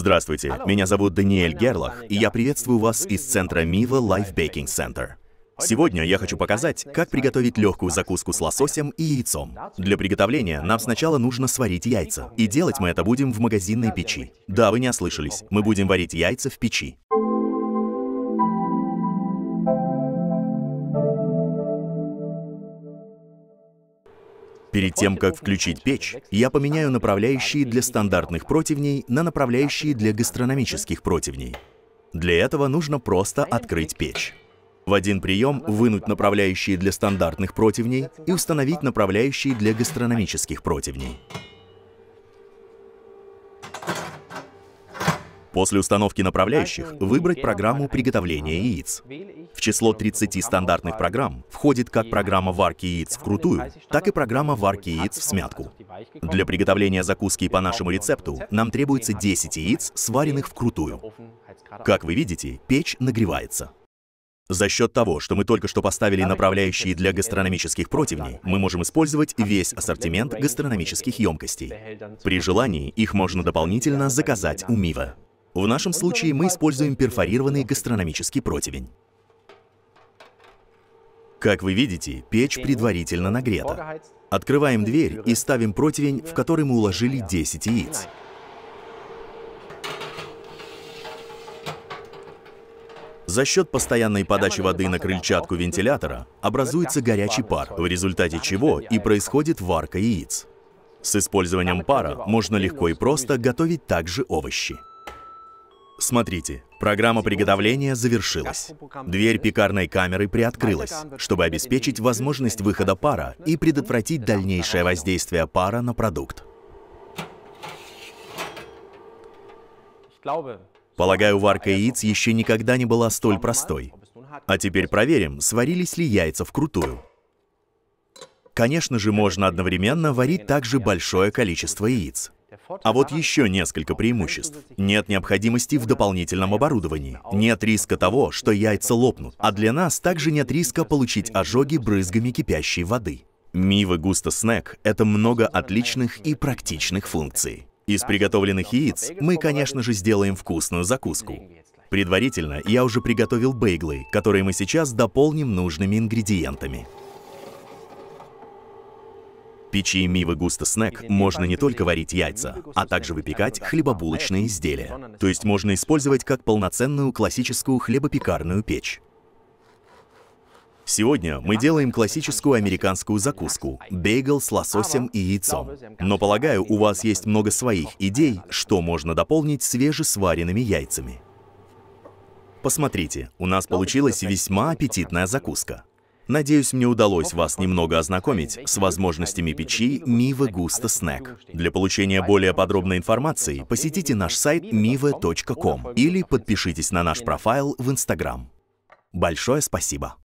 Здравствуйте, меня зовут Даниэль Герлах, и я приветствую вас из центра Мива Life Baking Center. Сегодня я хочу показать, как приготовить легкую закуску с лососем и яйцом. Для приготовления нам сначала нужно сварить яйца, и делать мы это будем в магазинной печи. Да, вы не ослышались, мы будем варить яйца в печи. Перед тем, как включить печь, я поменяю направляющие для стандартных противней на направляющие для гастрономических противней. Для этого нужно просто открыть печь. В один прием вынуть направляющие для стандартных противней и установить направляющие для гастрономических противней. После установки направляющих выбрать программу приготовления яиц. В число 30 стандартных программ входит как программа варки яиц вкрутую, так и программа варки яиц в смятку. Для приготовления закуски по нашему рецепту нам требуется 10 яиц, сваренных вкрутую. Как вы видите, печь нагревается. За счет того, что мы только что поставили направляющие для гастрономических противней, мы можем использовать а весь ассортимент гастрономических емкостей. При желании их можно дополнительно заказать у Мива. В нашем случае мы используем перфорированный гастрономический противень. Как вы видите, печь предварительно нагрета. Открываем дверь и ставим противень, в который мы уложили 10 яиц. За счет постоянной подачи воды на крыльчатку вентилятора образуется горячий пар, в результате чего и происходит варка яиц. С использованием пара можно легко и просто готовить также овощи. Смотрите, программа приготовления завершилась. Дверь пекарной камеры приоткрылась, чтобы обеспечить возможность выхода пара и предотвратить дальнейшее воздействие пара на продукт. Полагаю, варка яиц еще никогда не была столь простой. А теперь проверим, сварились ли яйца вкрутую. Конечно же, можно одновременно варить также большое количество яиц. А вот еще несколько преимуществ. Нет необходимости в дополнительном оборудовании. Нет риска того, что яйца лопнут. А для нас также нет риска получить ожоги брызгами кипящей воды. Мивы Густо Снэк — это много отличных и практичных функций. Из приготовленных яиц мы, конечно же, сделаем вкусную закуску. Предварительно я уже приготовил бейглы, которые мы сейчас дополним нужными ингредиентами. В печи Мива Густо Снэк можно не только варить яйца, а также выпекать хлебобулочные изделия. То есть можно использовать как полноценную классическую хлебопекарную печь. Сегодня мы делаем классическую американскую закуску – бейгл с лососем и яйцом. Но, полагаю, у вас есть много своих идей, что можно дополнить свежесваренными яйцами. Посмотрите, у нас получилась весьма аппетитная закуска. Надеюсь, мне удалось вас немного ознакомить с возможностями печи Miva Gusta Snack. Для получения более подробной информации посетите наш сайт miva.com или подпишитесь на наш профайл в Instagram. Большое спасибо!